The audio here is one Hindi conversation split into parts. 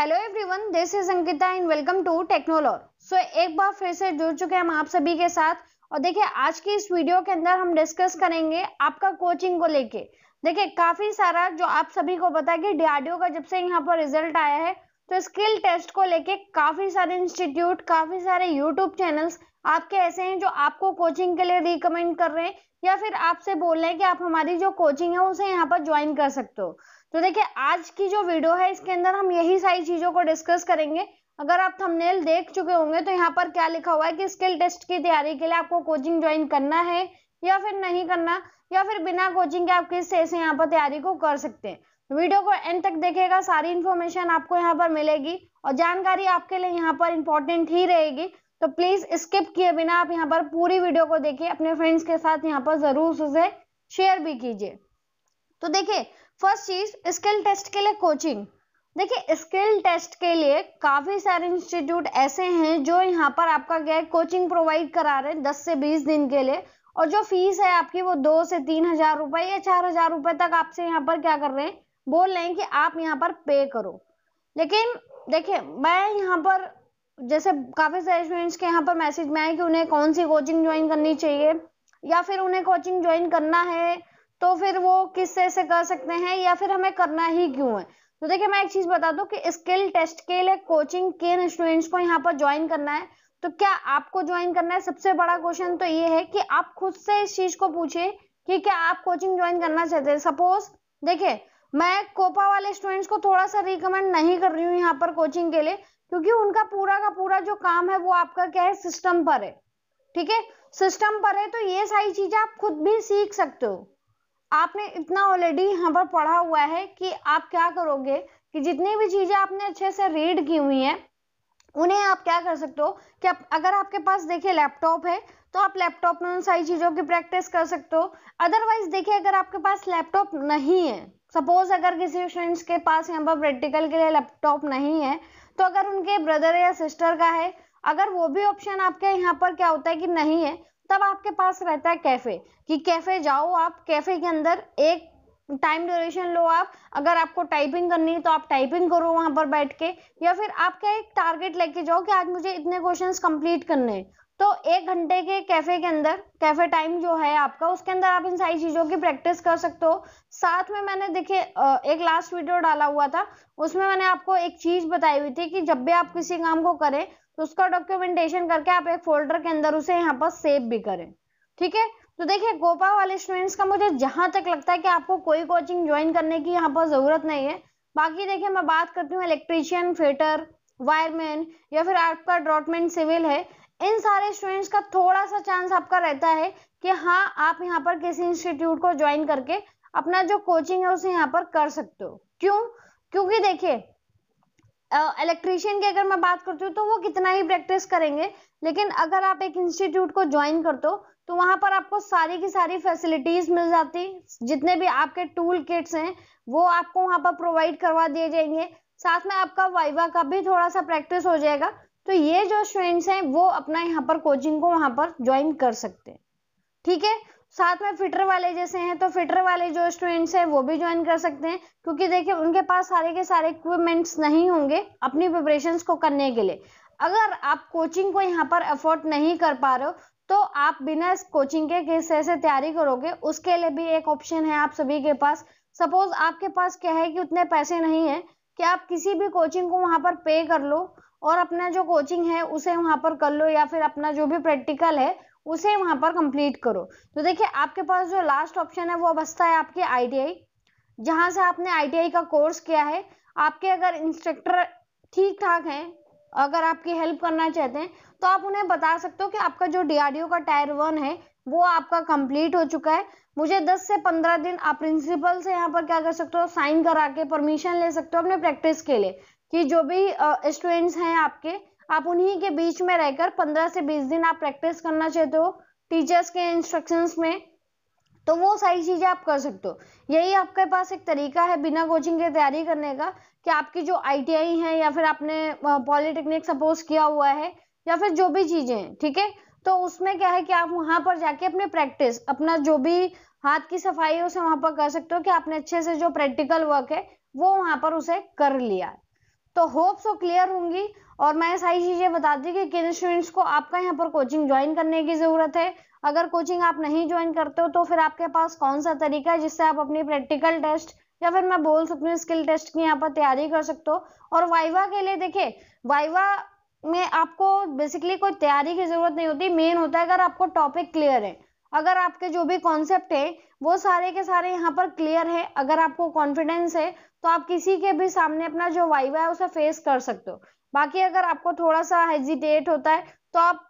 hello everyone this is Ankita and welcome to technolor so एक बार फिर से जुड़ चुके हैं हम आप सभी के साथ और देखिए आज की इस वीडियो के अंदर हम डिस्कस करेंगे आपका कोचिंग को लेके देखिए काफी सारा जो आप सभी को पता है कि डीआरडीओ का जब से यहाँ पर रिजल्ट आया है तो स्किल टेस्ट को लेके काफी सारे इंस्टीट्यूट काफी सारे यूट्यूब चैनल्स आपके ऐसे हैं जो आपको कोचिंग के लिए रिकमेंड कर रहे हैं या फिर आपसे बोल रहे हैं कि आप हमारी जो कोचिंग है उसे यहाँ पर ज्वाइन कर सकते हो तो देखिए आज की जो वीडियो है इसके अंदर हम यही सारी चीजों को डिस्कस करेंगे अगर आप थंबनेल देख चुके होंगे तो यहाँ पर क्या लिखा हुआ है कि स्किल टेस्ट की तैयारी के लिए आपको कोचिंग ज्वाइन करना है या फिर नहीं करना या फिर बिना कोचिंग के आप किस ऐसे यहाँ पर तैयारी को कर सकते हैं वीडियो को एंड तक देखेगा सारी इंफॉर्मेशन आपको यहाँ पर मिलेगी और जानकारी आपके लिए यहाँ पर इंपॉर्टेंट ही रहेगी तो प्लीज स्किप किए बिना आप यहाँ पर पूरी वीडियो को देखिए अपने फ्रेंड्स के साथ यहाँ पर जरूर उसे शेयर भी कीजिए तो देखिए फर्स्ट चीज स्किल टेस्ट के लिए कोचिंग देखिए स्किल टेस्ट के लिए काफी सारे इंस्टीट्यूट ऐसे हैं जो यहाँ पर आपका क्या है कोचिंग प्रोवाइड करा रहे हैं दस से बीस दिन के लिए और जो फीस है आपकी वो दो से तीन हजार रुपए या चार हजार रुपए तक आपसे यहाँ पर क्या कर रहे हैं बोल रहे हैं कि आप यहाँ पर पे करो लेकिन देखिए मैं यहाँ पर जैसे काफी सारे स्टूडेंट्स के यहाँ पर मैसेज में आए कि उन्हें कौन सी कोचिंग ज्वाइन करनी चाहिए या फिर उन्हें कोचिंग ज्वाइन करना है तो फिर वो तरह से कर सकते हैं या फिर हमें करना ही क्यों है तो देखिए मैं एक चीज बता दूं कि स्किल टेस्ट के लिए कोचिंग किन स्टूडेंट्स को यहाँ पर ज्वाइन करना है तो क्या आपको ज्वाइन करना है सबसे बड़ा क्वेश्चन तो ये है कि आप खुद से इस चीज को पूछे कि क्या आप कोचिंग ज्वाइन करना चाहते हैं सपोज देखिये मैं कोपा वाले स्टूडेंट्स को थोड़ा सा रिकमेंड नहीं कर रही हूँ यहाँ पर कोचिंग के लिए क्योंकि उनका पूरा का पूरा जो काम है वो आपका क्या है सिस्टम पर है ठीक है सिस्टम पर है तो ये सारी चीजें आप खुद भी सीख सकते हो आपने इतना ऑलरेडी यहाँ पर पढ़ा हुआ है कि आप क्या करोगे कि जितनी भी चीजें आपने अच्छे से रीड की हुई है उन्हें आप क्या कर सकते हो कि आप, अगर आपके पास देखिए लैपटॉप है तो आप लैपटॉप में उन सारी चीजों की प्रैक्टिस कर सकते हो अदरवाइज देखिए अगर आपके पास लैपटॉप नहीं है सपोज अगर किसी फ्रेंड्स के पास यहाँ पर प्रैक्टिकल के लिए लैपटॉप नहीं है तो अगर उनके ब्रदर या सिस्टर का है अगर वो भी ऑप्शन आपके यहाँ पर क्या होता है कि नहीं है तब आपके पास रहता है कैफे कि कैफे जाओ आप कैफे के अंदर एक टाइम ड्यूरेशन लो आप अगर आपको टाइपिंग करनी है तो आप टाइपिंग करो वहां पर बैठ के या फिर आपका एक टारगेट लेके जाओ कि आज मुझे इतने क्वेश्चंस कंप्लीट करने हैं तो एक घंटे के कैफे के अंदर कैफे टाइम जो है आपका उसके अंदर आप इन सारी चीजों की प्रैक्टिस कर सकते हो साथ में मैंने देखे एक लास्ट वीडियो डाला हुआ था उसमें मैंने आपको एक चीज बताई हुई थी कि जब भी आप किसी काम को करें तो उसका डॉक्यूमेंटेशन करके आप एक फोल्डर के अंदर उसे यहाँ पर सेव भी करें ठीक है तो देखिए गोपा वाले स्टूडेंट्स का मुझे जहां तक लगता है कि आपको कोई कोचिंग ज्वाइन करने की यहाँ पर जरूरत नहीं है बाकी देखिए मैं बात करती हूँ इलेक्ट्रीशियन फिटर वायरमैन या फिर आपका ड्रॉटमैन सिविल है इन सारे स्टूडेंट्स का थोड़ा सा चांस आपका रहता है कि हाँ आप यहाँ पर किसी इंस्टीट्यूट को ज्वाइन करके अपना जो कोचिंग है उसे यहाँ पर कर सकते हो क्यों क्योंकि देखिए इलेक्ट्रीशियन की अगर मैं बात करती हूँ तो वो कितना ही प्रैक्टिस करेंगे लेकिन अगर आप एक इंस्टीट्यूट को ज्वाइन करते हो तो वहां पर आपको सारी की सारी फैसिलिटीज मिल जाती जितने भी आपके टूल किट्स हैं वो आपको वहां पर प्रोवाइड करवा दिए जाएंगे साथ में आपका वाइवा का भी थोड़ा सा प्रैक्टिस हो जाएगा तो ये जो स्टूडेंट्स हैं वो अपना यहाँ पर कोचिंग को वहां पर ज्वाइन कर सकते हैं ठीक है साथ में फिटर वाले जैसे हैं तो फिटर वाले जो स्टूडेंट्स हैं वो भी ज्वाइन कर सकते हैं क्योंकि देखिए उनके पास सारे के सारे इक्विपमेंट्स नहीं होंगे अपनी प्रिपरेशन को करने के लिए अगर आप कोचिंग को यहाँ पर अफोर्ड नहीं कर पा रहे हो तो आप बिना कोचिंग के किस तरह से तैयारी करोगे उसके लिए भी एक ऑप्शन है आप सभी के पास सपोज आपके पास क्या है कि उतने पैसे नहीं है कि आप किसी भी कोचिंग को वहां पर पे कर लो और अपना जो कोचिंग है उसे वहां पर कर लो या फिर अपना जो भी प्रैक्टिकल है उसे वहां पर कंप्लीट करो तो देखिए आपके पास जो लास्ट ऑप्शन है वो बसता है आपके आईटीआई जहां से आपने आईटीआई का कोर्स किया है आपके अगर इंस्ट्रक्टर ठीक ठाक हैं अगर आपकी हेल्प करना चाहते हैं तो आप उन्हें बता सकते हो कि आपका जो डीआरडीओ का टायर वन है वो आपका कंप्लीट हो चुका है मुझे 10 से 15 दिन आप प्रिंसिपल से यहाँ पर क्या कर सकते हो साइन करा के परमिशन ले सकते हो अपने प्रैक्टिस के लिए कि जो भी स्टूडेंट्स हैं आपके आप उन्हीं के बीच में रहकर 15 से 20 दिन आप प्रैक्टिस करना चाहते हो टीचर्स के इंस्ट्रक्शंस में तो वो सारी चीज़ें आप कर सकते हो यही आपके पास एक तरीका है बिना कोचिंग के तैयारी करने का कि आपकी जो आईटीआई है या फिर आपने पॉलिटेक्निक सपोज किया हुआ है या फिर जो भी चीज़ें हैं ठीक है तो उसमें क्या है कि आप वहां पर जाके अपने प्रैक्टिस अपना जो भी हाथ की सफाई है उसे वहां पर कर सकते हो कि आपने अच्छे से जो प्रैक्टिकल वर्क है वो वहां पर उसे कर लिया तो होप सो क्लियर होंगी और मैं सारी चीज़ें बता दी कि किन स्टूडेंट्स को आपका यहाँ पर कोचिंग ज्वाइन करने की ज़रूरत है अगर कोचिंग आप नहीं ज्वाइन करते हो तो फिर आपके पास कौन सा तरीका है जिससे आप अपनी प्रैक्टिकल टेस्ट या फिर मैं बोल सकती हूँ स्किल टेस्ट की यहाँ पर तैयारी कर सकते हो और वाइवा के लिए देखिए वाइवा में आपको बेसिकली कोई तैयारी की ज़रूरत नहीं होती मेन होता है अगर आपको टॉपिक क्लियर है अगर आपके जो भी कॉन्सेप्ट है वो सारे के सारे यहाँ पर क्लियर है अगर आपको कॉन्फिडेंस है तो आप किसी के भी सामने अपना जो वाइवा है उसे फेस कर सकते हो बाकी अगर आपको थोड़ा सा हेजिटेट होता है तो आप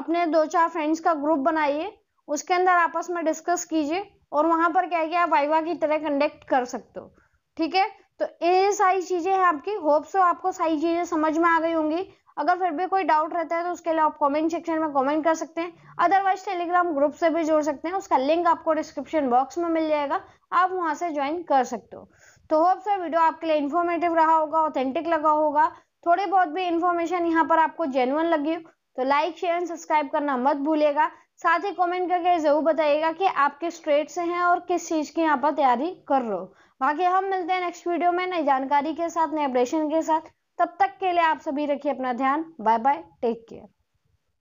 अपने दो चार फ्रेंड्स का ग्रुप बनाइए उसके अंदर आपस में डिस्कस कीजिए और वहां पर क्या है आप वाइवा की तरह कंडक्ट कर सकते हो ठीक है तो ये सारी चीजें हैं आपकी होप सो तो आपको सारी चीजें समझ में आ गई होंगी अगर फिर भी कोई डाउट रहता है तो उसके लिए आप कमेंट सेक्शन में कमेंट कर सकते हैं अदरवाइज टेलीग्राम ग्रुप से भी जोड़ सकते हैं उसका लिंक आपको डिस्क्रिप्शन बॉक्स में मिल जाएगा आप वहां से ज्वाइन कर सकते हो तो होप सर वीडियो आपके लिए इन्फॉर्मेटिव रहा होगा ऑथेंटिक लगा होगा थोड़ी बहुत भी इन्फॉर्मेशन यहाँ पर आपको जेनुअन लगी तो लाइक शेयर एंड सब्सक्राइब करना मत भूलेगा साथ ही कमेंट करके जरूर बताइएगा कि आप किस ट्रेड से हैं और किस चीज की यहाँ पर तैयारी कर रहे हो बाकी हम मिलते हैं नेक्स्ट वीडियो में नई जानकारी के साथ नए अपडेशन के साथ तब तक के लिए आप सभी रखिए अपना ध्यान बाय बाय टेक केयर